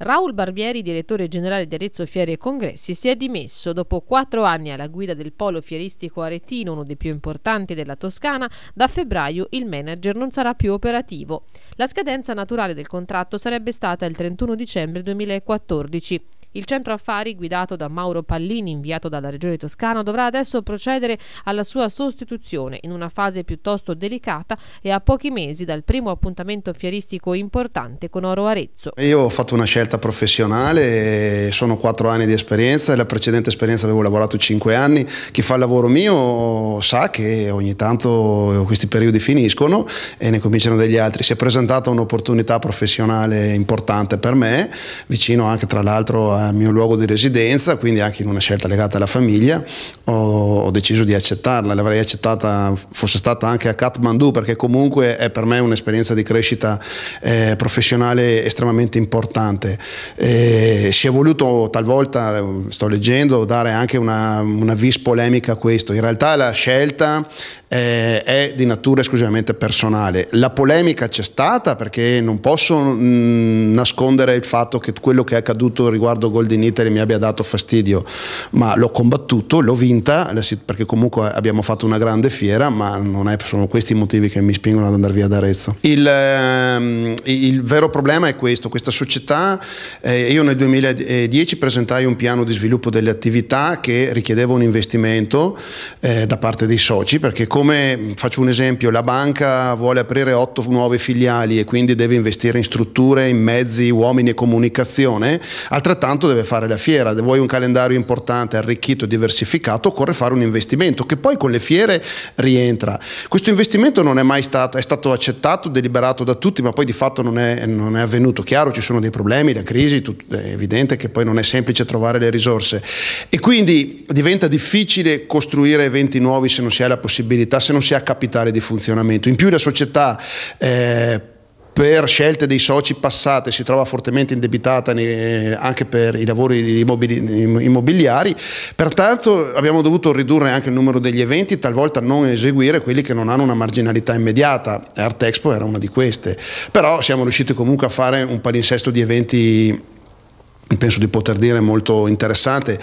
Raul Barbieri, direttore generale di Arezzo Fieri e Congressi, si è dimesso dopo quattro anni alla guida del polo fieristico aretino, uno dei più importanti della Toscana. Da febbraio il manager non sarà più operativo. La scadenza naturale del contratto sarebbe stata il 31 dicembre 2014. Il centro affari guidato da Mauro Pallini, inviato dalla Regione Toscana, dovrà adesso procedere alla sua sostituzione in una fase piuttosto delicata e a pochi mesi dal primo appuntamento fieristico importante con Oro Arezzo. Io ho fatto una scelta professionale, sono quattro anni di esperienza, la precedente esperienza avevo lavorato cinque anni, chi fa il lavoro mio sa che ogni tanto questi periodi finiscono e ne cominciano degli altri. Si è presentata un'opportunità professionale importante per me, vicino anche tra l'altro a mio luogo di residenza, quindi anche in una scelta legata alla famiglia, ho, ho deciso di accettarla, l'avrei accettata fosse stata anche a Kathmandu perché comunque è per me un'esperienza di crescita eh, professionale estremamente importante. Eh, si è voluto talvolta, eh, sto leggendo, dare anche una, una vis polemica a questo, in realtà la scelta eh, è di natura esclusivamente personale. La polemica c'è stata perché non posso mh, mm, nascondere il fatto che quello che è accaduto riguardo Golden Italy mi abbia dato fastidio, ma l'ho combattuto, l'ho vinta, perché comunque abbiamo fatto una grande fiera, ma non è, sono questi i motivi che mi spingono ad andare via da Arezzo. Il, ehm, il vero problema è questo, questa società, eh, io nel 2010 presentai un piano di sviluppo delle attività che richiedeva un investimento eh, da parte dei soci perché come mm, faccio un esempio, la banca vuole aprire otto nuove filiali e quindi deve investire in strutture, in mezzi, uomini e comunicazione, altrettanto deve fare la fiera, se vuoi un calendario importante, arricchito, diversificato, occorre fare un investimento che poi con le fiere rientra. Questo investimento non è mai stato, è stato accettato, deliberato da tutti, ma poi di fatto non è, non è avvenuto. Chiaro, ci sono dei problemi, la crisi, tutto, è evidente che poi non è semplice trovare le risorse e quindi diventa difficile costruire eventi nuovi se non si ha la possibilità competitività se non si ha capitale di funzionamento. In più la società... Eh, per scelte dei soci passate si trova fortemente indebitata eh, anche per i lavori immobiliari, pertanto abbiamo dovuto ridurre anche il numero degli eventi, talvolta non eseguire quelli che non hanno una marginalità immediata, Art Expo era una di queste, però siamo riusciti comunque a fare un palinsesto di eventi, penso di poter dire, molto interessante.